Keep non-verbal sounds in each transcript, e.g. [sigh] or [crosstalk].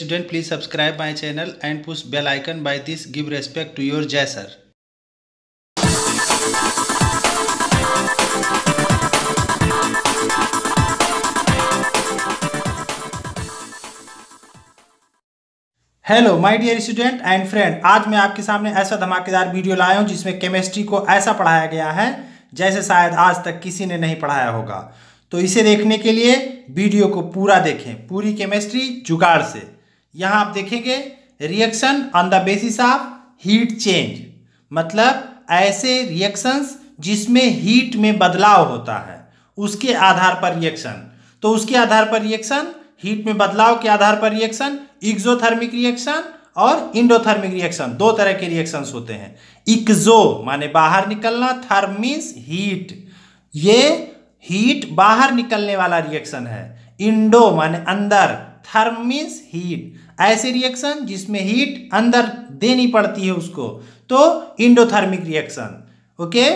student please subscribe my channel and push bell icon by this give respect to your jai sir hello my dear student and friend आज मैं आपके सामने ऐसा धमाकेदार video लाया हूं जिसमें केमिस्ट्री को ऐसा पढ़ाया गया है जैसे शायद आज तक किसी ने नहीं पढ़ाया होगा तो इसे देखने के लिए वीडियो को पूरा देखें पूरी केमिस्ट्री जुगाड़ से यहां आप देखेंगे reaction on the basis of heat change मतलब ऐसे रिएक्शंस जिसमें हीट में बदलाव होता है उसके आधार पर रिएक्शन तो उसके आधार पर रिएक्शन हीट में बदलाव के आधार पर रिएक्शन इक्जोथर्मिक रिएक्शन और इंडोथर्मिक रिएक्शन दो तरह के रिएक्शन होते हैं इक्जो माने बाहर निकलना थर्म मीन्स हीट ये हीट बाहर निकलने वाला रिएक्शन है इंडो माने अंदर थर्म मीन्स हीट ऐसे रिएक्शन जिसमें हीट अंदर देनी पड़ती है उसको तो इंडोथर्मिक रिएक्शन ओके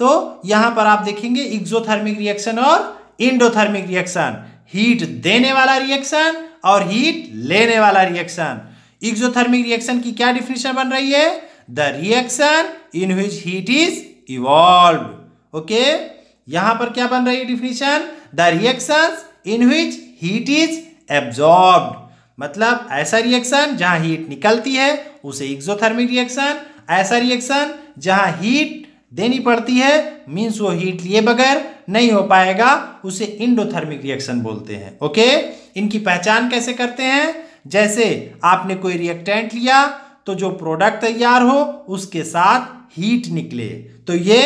तो यहां पर आप देखेंगे इग्जोथर्मिक रिएक्शन और इंडोथर्मिक रिएक्शन हीट देने वाला रिएक्शन और हीट लेने वाला रिएक्शन इग्जोथर्मिक रिएक्शन की क्या डिफिनेशन बन रही है the reaction in which heat is evolve okay यहां पर क्या बन रही है definition the reaction in which heat is absorb मतलब ऐसा रिएक्शन जहां हीट निकलती है उसे एक्सोथर्मिक रिएक्शन ऐसा रिएक्शन जहां हीट देनी पड़ती है मीन्स वो हीट लिए बगैर नहीं हो पाएगा उसे इंडोथर्मिक रिएक्शन बोलते हैं ओके इनकी पहचान कैसे करते हैं जैसे आपने कोई रिएक्टेंट लिया तो जो प्रोडक्ट तैयार हो उसके साथ हीट निकले तो ये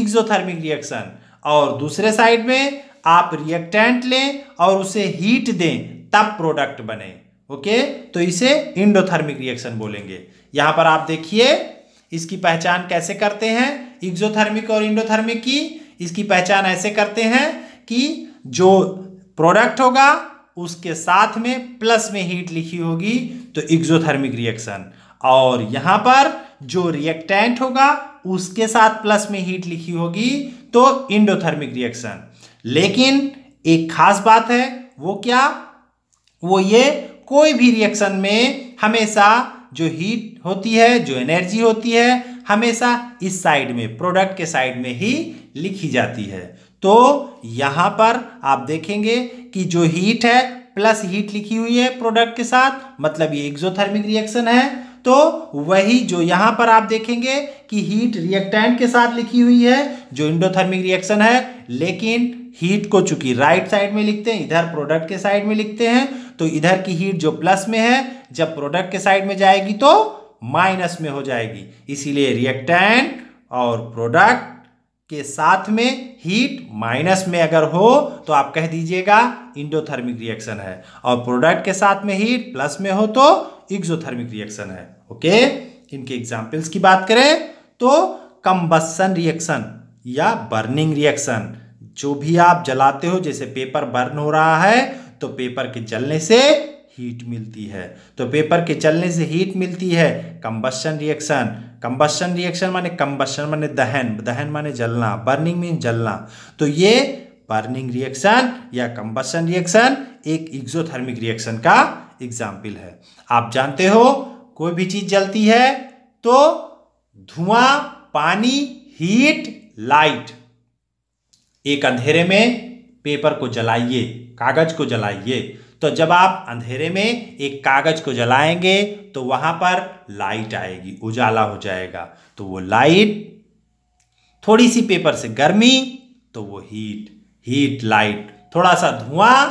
एक्सोथर्मिक रिएक्शन और दूसरे साइड में आप रिएक्टेंट लें और उसे हीट दें तब प्रोडक्ट बने ओके तो इसे इंडोथर्मिक रिएक्शन बोलेंगे यहां पर आप देखिए इसकी पहचान कैसे करते हैं इक्जोथर्मिक और इंडोथर्मिक की इसकी पहचान ऐसे करते हैं कि जो प्रोडक्ट होगा उसके साथ में प्लस में हीट लिखी होगी तो इक्जोथर्मिक रिएक्शन और यहां पर जो रिएक्टेंट होगा उसके साथ प्लस में हीट लिखी होगी तो इंडोथर्मिक रिएक्शन लेकिन एक खास बात है वो क्या वो ये कोई भी रिएक्शन में हमेशा जो हीट होती है जो एनर्जी होती है हमेशा इस साइड में प्रोडक्ट के साइड में ही लिखी जाती है तो यहाँ पर आप देखेंगे कि जो हीट है प्लस हीट लिखी हुई है प्रोडक्ट के साथ मतलब ये एक्जोथर्मिक रिएक्शन है तो वही जो यहाँ पर आप देखेंगे कि हीट रिएक्टेंट के साथ लिखी हुई है जो इंडोथर्मिक रिएक्शन है लेकिन हीट को चूंकि राइट साइड में लिखते हैं इधर प्रोडक्ट के साइड में लिखते हैं तो इधर की हीट जो प्लस में है जब प्रोडक्ट के साइड में जाएगी तो माइनस में हो जाएगी इसीलिए रिएक्टेंट और प्रोडक्ट के साथ में हीट माइनस में अगर हो तो आप कह दीजिएगा इंडोथर्मिक रिएक्शन है और प्रोडक्ट के साथ में हीट प्लस में हो तो एक्सोथर्मिक रिएक्शन है ओके इनके एग्जाम्पल्स की बात करें तो कंबसन रिएक्शन या बर्निंग रिएक्शन जो भी आप जलाते हो जैसे पेपर बर्न हो रहा है तो पेपर के जलने से हीट मिलती है तो पेपर के चलने से हीट मिलती है कंबस्शन रिएक्शन कंबस्शन रिएक्शन माने कंबस्शन माने दहन दहन माने जलना बर्निंग मीन जलना तो ये बर्निंग रिएक्शन या कंबस्शन रिएक्शन एक एक्सोथर्मिक रिएक्शन का एग्जाम्पल है आप जानते हो कोई भी चीज जलती है तो धुआं पानी हीट लाइट एक अंधेरे में पेपर को जलाइए कागज को जलाइए तो जब आप अंधेरे में एक कागज को जलाएंगे तो वहां पर लाइट आएगी उजाला हो जाएगा तो वो लाइट थोड़ी सी पेपर से गर्मी तो वो हीट हीट लाइट थोड़ा सा धुआं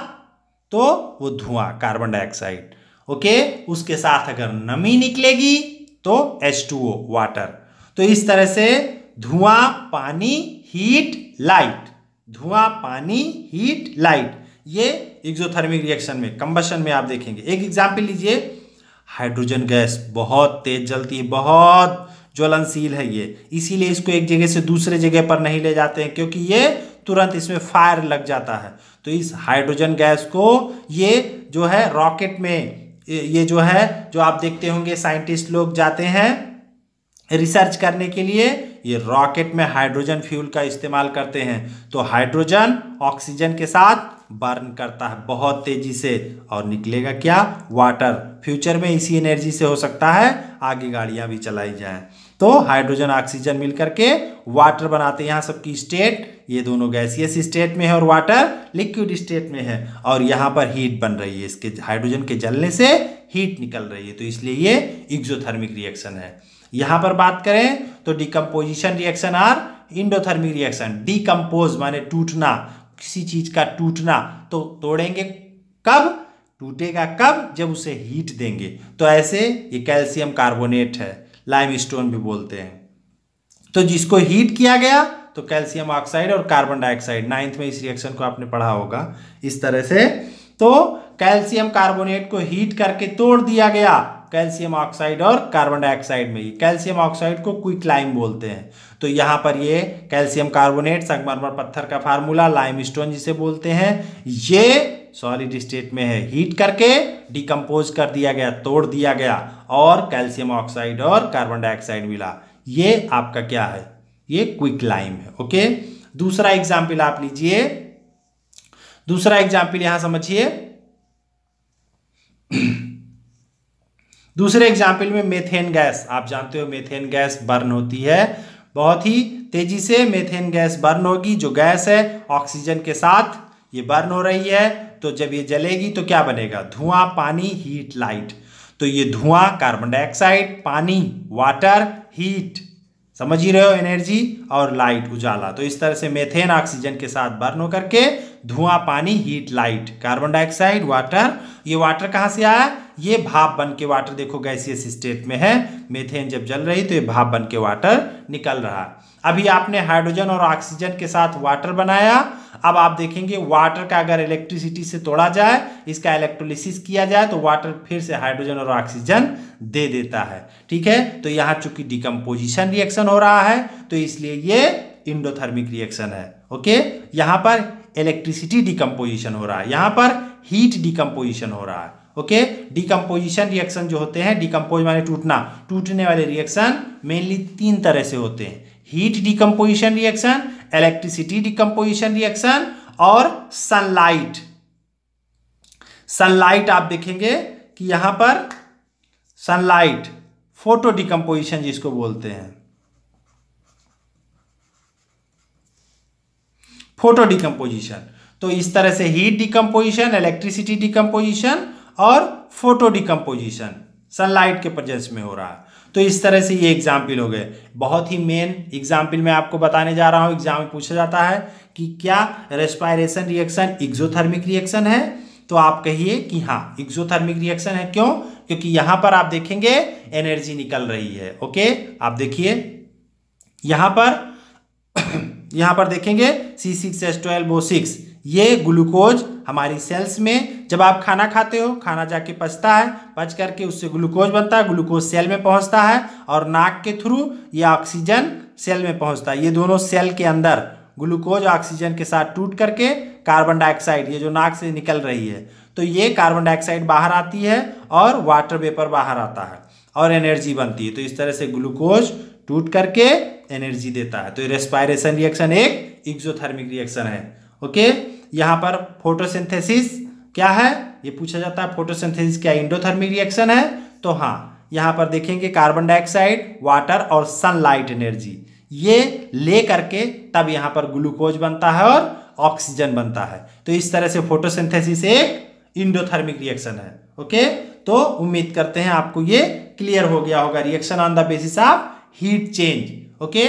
तो वो धुआं कार्बन डाइऑक्साइड ओके उसके साथ अगर नमी निकलेगी तो एच टू ओ वाटर तो इस तरह से धुआं पानी हीट लाइट धुआं पानी हीट लाइट ये एक्जोथर्मिक रिएक्शन में कंबशन में आप देखेंगे एक एग्जाम्पल लीजिए हाइड्रोजन गैस बहुत तेज जलती है बहुत ज्वलनशील है ये इसीलिए इसको एक जगह से दूसरे जगह पर नहीं ले जाते हैं क्योंकि ये तुरंत इसमें फायर लग जाता है तो इस हाइड्रोजन गैस को ये जो है रॉकेट में ये जो है जो आप देखते होंगे साइंटिस्ट लोग जाते हैं रिसर्च करने के लिए ये रॉकेट में हाइड्रोजन फ्यूल का इस्तेमाल करते हैं तो हाइड्रोजन ऑक्सीजन के साथ बर्न करता है बहुत तेजी से और निकलेगा क्या वाटर फ्यूचर में इसी एनर्जी से हो सकता है आगे गाड़ियां भी चलाई जाए तो हाइड्रोजन ऑक्सीजन मिल करके वाटर बनाते हैं यहाँ सबकी स्टेट ये दोनों गैसियस स्टेट में है और वाटर लिक्विड स्टेट में है और यहाँ पर हीट बन रही है इसके हाइड्रोजन के जलने से हीट निकल रही है तो इसलिए ये एक्जोथर्मिक रिएक्शन है यहां पर बात करें तो decomposition reaction are endothermic reaction decompose माने टूटना किसी चीज का टूटना तो तोड़ेंगे कब टूटेगा कब जब उसे हीट देंगे तो ऐसे ये कैल्शियम कार्बोनेट है लाइम स्टोन भी बोलते हैं तो जिसको हीट किया गया तो कैल्शियम ऑक्साइड और कार्बन डाइऑक्साइड नाइन्थ में इस रिएक्शन को आपने पढ़ा होगा इस तरह से तो कैल्शियम कार्बोनेट को हीट करके तोड़ दिया गया कैल्शियम ऑक्साइड और कार्बन डाइऑक्साइड में कैल्शियम ऑक्साइड को क्विक लाइम बोलते हैं तो यहाँ पर ये कैल्शियम कार्बोनेट संगमरमर पत्थर का फार्मूला लाइम स्टोन जिसे बोलते हैं ये सॉलिड स्टेट में है हीट करके डिकम्पोज कर दिया गया तोड़ दिया गया और कैल्शियम ऑक्साइड और कार्बन डाइऑक्साइड मिला ये आपका क्या है ये क्विक लाइम है ओके दूसरा एग्जाम्पल आप लीजिए दूसरा एग्जाम्पल यहां समझिए दूसरे एग्जाम्पल में मेथेन गैस आप जानते हो मेथेन गैस बर्न होती है बहुत ही तेजी से मेथेन गैस बर्न होगी जो गैस है ऑक्सीजन के साथ ये बर्न हो रही है तो जब ये जलेगी तो क्या बनेगा धुआं पानी हीट लाइट तो ये धुआं कार्बन डाइऑक्साइड पानी वाटर हीट समझ ही रहे हो एनर्जी और लाइट उजाला तो इस तरह से मेथेन ऑक्सीजन के साथ बर्न होकर के धुआं पानी heat light carbon dioxide water ये वाटर कहाँ से आया ये भाप बन के वाटर देखो गैसियस स्टेट में है मेथेन जब जल रही तो ये भाप बन के वाटर निकल रहा अभी आपने हाइड्रोजन और ऑक्सीजन के साथ वाटर बनाया अब आप देखेंगे वाटर का अगर इलेक्ट्रिसिटी से तोड़ा जाए इसका इलेक्ट्रोलिसिस किया जाए तो वाटर फिर से हाइड्रोजन और ऑक्सीजन दे देता है ठीक है तो यहाँ चूंकि डिकम्पोजिशन रिएक्शन हो रहा है तो इसलिए ये इंडोथर्मिक रिएक्शन है ओके यहाँ पर इलेक्ट्रिसिटी डिकम्पोजिशन हो रहा है यहाँ पर हीट डिकम्पोजिशन हो रहा है ओके डिकम्पोजिशन रिएक्शन जो होते हैं डिकम्पोज माने टूटना टूटने वाले रिएक्शन मेनली तीन तरह से होते हैं heat decomposition reaction electricity decomposition reaction और सनलाइट सनलाइट आप देखेंगे कि यहां पर सनलाइट फोटो डिकम्पोजिशन जिसको बोलते हैं फोटो डिकम्पोजिशन तो इस तरह से हीट डिकम्पोजिशन इलेक्ट्रिसिटी डिकम्पोजिशन और फोटो डिकम्पोजिशन सनलाइट के प्रजेंस में हो रहा है तो इस तरह से ये एग्जाम्पल हो गए बहुत ही मेन एग्जाम्पल मैं आपको बताने जा रहा हूँ एग्जाम में पूछा जाता है कि क्या रेस्पायरेशन रिएक्शन एक्जोथर्मिक रिएक्शन है तो आप कहिए कि हाँ एक्जोथर्मिक रिएक्शन है क्यों क्योंकि यहाँ पर आप देखेंगे एनर्जी निकल रही है ओके आप देखिए यहाँ पर [coughs] यहाँ पर देखेंगे C six S twelve O six ये ग्लूकोज हमारी सेल्स में जब आप खाना खाते हो खाना जाके पचता है पच करके उससे ग्लूकोज बनता है ग्लूकोज सेल में पहुंचता है और नाक के थ्रू ये ऑक्सीजन सेल में पहुंचता है ये दोनों सेल के अंदर ग्लूकोज ऑक्सीजन के साथ टूट करके कार्बन डाइऑक्साइड ये जो नाक से निकल रही है तो ये कार्बन डाइऑक्साइड बाहर आती है और वाटर वेपर बाहर आता है और एनर्जी बनती है तो इस तरह से ग्लूकोज टूट करके एनर्जी देता है तो रेस्पायरेशन रिएक्शन एक एक्जोथर्मिक रिएक्शन है ओके यहाँ पर फोटोसिंथेसिस क्या है ये पूछा जाता है फोटोसिंथेसिस क्या इंडोथर्मिक रिएक्शन है तो हाँ यहाँ पर देखेंगे कार्बन डाइऑक्साइड वाटर और सनलाइट एनर्जी ये ले करके तब यहाँ पर ग्लूकोज बनता है और ऑक्सीजन बनता है तो इस तरह से फोटोसिंथेसिस एक इंडोथर्मिक रिएक्शन है ओके तो उम्मीद करते हैं आपको ये क्लियर हो गया होगा reaction on the basis of heat change okay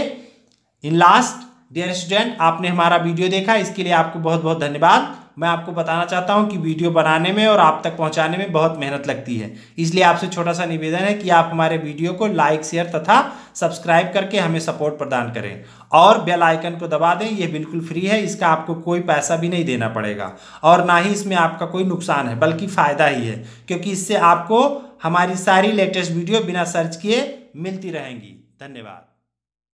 in last dear student आपने हमारा वीडियो देखा इसके लिए आपको बहुत बहुत धन्यवाद मैं आपको बताना चाहता हूं कि वीडियो बनाने में और आप तक पहुंचाने में बहुत मेहनत लगती है इसलिए आपसे छोटा सा निवेदन है कि आप हमारे वीडियो को लाइक शेयर तथा सब्सक्राइब करके हमें सपोर्ट प्रदान करें और बेल आइकन को दबा दें यह बिल्कुल फ्री है इसका आपको कोई पैसा भी नहीं देना पड़ेगा और ना ही इसमें आपका कोई नुकसान है बल्कि फ़ायदा ही है क्योंकि इससे आपको हमारी सारी लेटेस्ट वीडियो बिना सर्च किए मिलती रहेंगी धन्यवाद